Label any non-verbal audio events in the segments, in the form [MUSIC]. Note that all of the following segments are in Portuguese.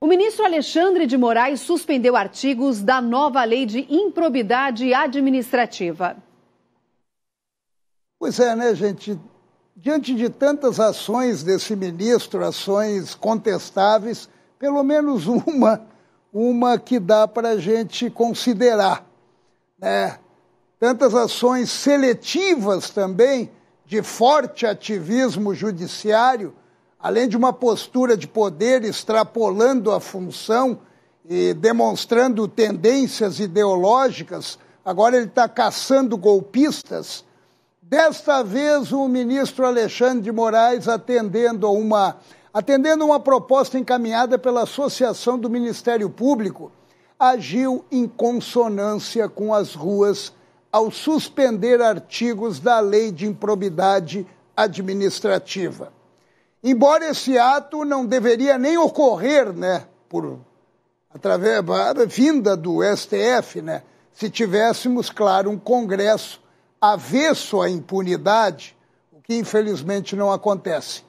O ministro Alexandre de Moraes suspendeu artigos da nova lei de improbidade administrativa. Pois é, né, gente? Diante de tantas ações desse ministro, ações contestáveis, pelo menos uma, uma que dá para a gente considerar. Né? Tantas ações seletivas também, de forte ativismo judiciário além de uma postura de poder extrapolando a função e demonstrando tendências ideológicas, agora ele está caçando golpistas. Desta vez, o ministro Alexandre de Moraes atendendo a uma, atendendo uma proposta encaminhada pela Associação do Ministério Público, agiu em consonância com as ruas ao suspender artigos da Lei de Improbidade Administrativa. Embora esse ato não deveria nem ocorrer, né, por através da vinda do STF, né, se tivéssemos, claro, um Congresso avesso à impunidade, o que infelizmente não acontece.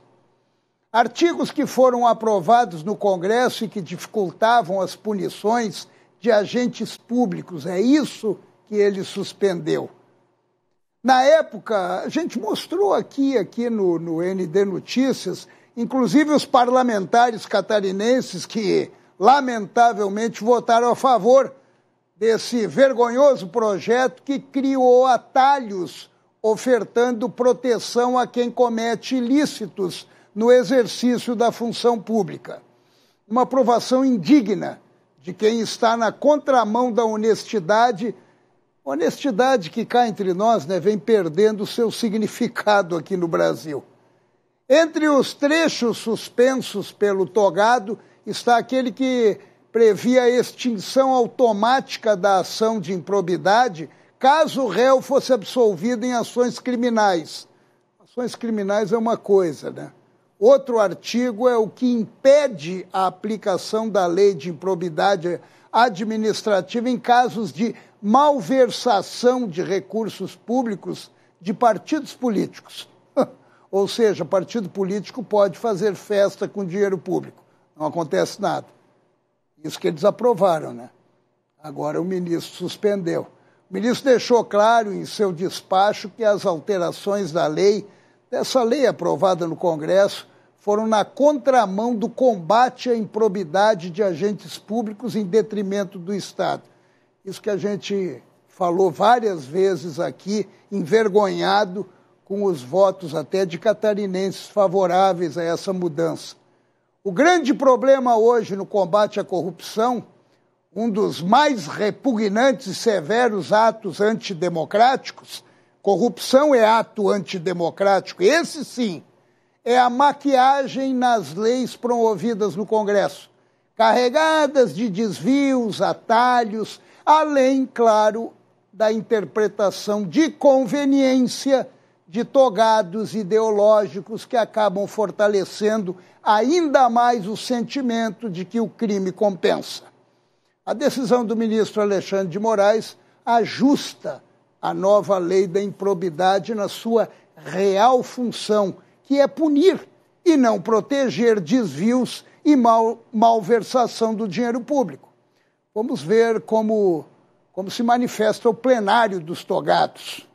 Artigos que foram aprovados no Congresso e que dificultavam as punições de agentes públicos, é isso que ele suspendeu. Na época, a gente mostrou aqui, aqui no, no ND Notícias, inclusive os parlamentares catarinenses que, lamentavelmente, votaram a favor desse vergonhoso projeto que criou atalhos ofertando proteção a quem comete ilícitos no exercício da função pública. Uma aprovação indigna de quem está na contramão da honestidade Honestidade que cá entre nós né, vem perdendo seu significado aqui no Brasil. Entre os trechos suspensos pelo togado está aquele que previa a extinção automática da ação de improbidade caso o réu fosse absolvido em ações criminais. Ações criminais é uma coisa, né? Outro artigo é o que impede a aplicação da lei de improbidade administrativa em casos de malversação de recursos públicos de partidos políticos. [LAUGHS] Ou seja, partido político pode fazer festa com dinheiro público. Não acontece nada. Isso que eles aprovaram, né? Agora o ministro suspendeu. O ministro deixou claro em seu despacho que as alterações da lei dessa lei aprovada no Congresso foram na contramão do combate à improbidade de agentes públicos em detrimento do Estado. Isso que a gente falou várias vezes aqui, envergonhado com os votos até de catarinenses favoráveis a essa mudança. O grande problema hoje no combate à corrupção, um dos mais repugnantes e severos atos antidemocráticos, Corrupção é ato antidemocrático. Esse sim é a maquiagem nas leis promovidas no Congresso, carregadas de desvios, atalhos, além, claro, da interpretação de conveniência de togados ideológicos que acabam fortalecendo ainda mais o sentimento de que o crime compensa. A decisão do ministro Alexandre de Moraes ajusta a nova lei da improbidade na sua real função, que é punir e não proteger desvios e mal, malversação do dinheiro público. Vamos ver como, como se manifesta o plenário dos togados.